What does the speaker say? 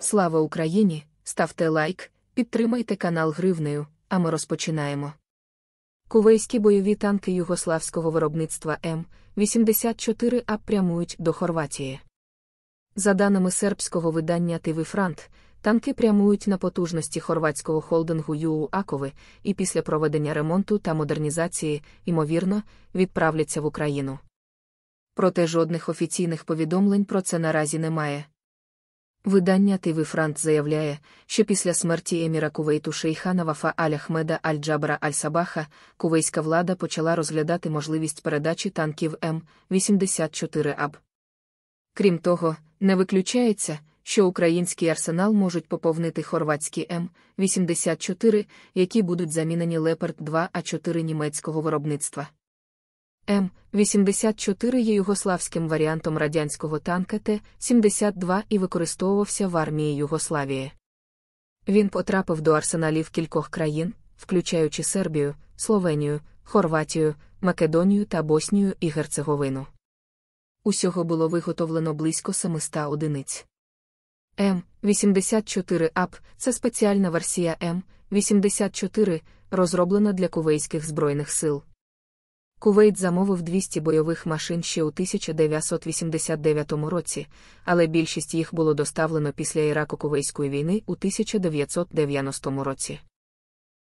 Слава Україні! Ставте лайк, підтримайте канал Гривнею, а ми розпочинаємо. Кувейські бойові танки югославського виробництва М84 а прямують до Хорватії. За даними сербського видання ТВ Франт, танки прямують на потужності хорватського холдингу ЮУ Акови і після проведення ремонту та модернізації, ймовірно, відправляться в Україну. Проте жодних офіційних повідомлень про це наразі немає. Видання ТВ Франт заявляє, що після смерті еміра Кувейту шейха Навафа Аль-Ахмеда Аль-Джабра Аль-Сабаха кувейська влада почала розглядати можливість передачі танків М84 АБ. Крім того, не виключається, що український арсенал можуть поповнити хорватські М84, які будуть замінені Леопард 2 А4 німецького виробництва. М-84 є югославським варіантом радянського танка Т-72 і використовувався в армії Югославії. Він потрапив до арсеналів кількох країн, включаючи Сербію, Словенію, Хорватію, Македонію та Боснію і Герцеговину. Усього було виготовлено близько 700 одиниць. М84 ап це спеціальна версія М84, розроблена для кувейських збройних сил. Кувейт замовив 200 бойових машин ще у 1989 році, але більшість їх було доставлено після Ірако-Кувейської війни у 1990 році.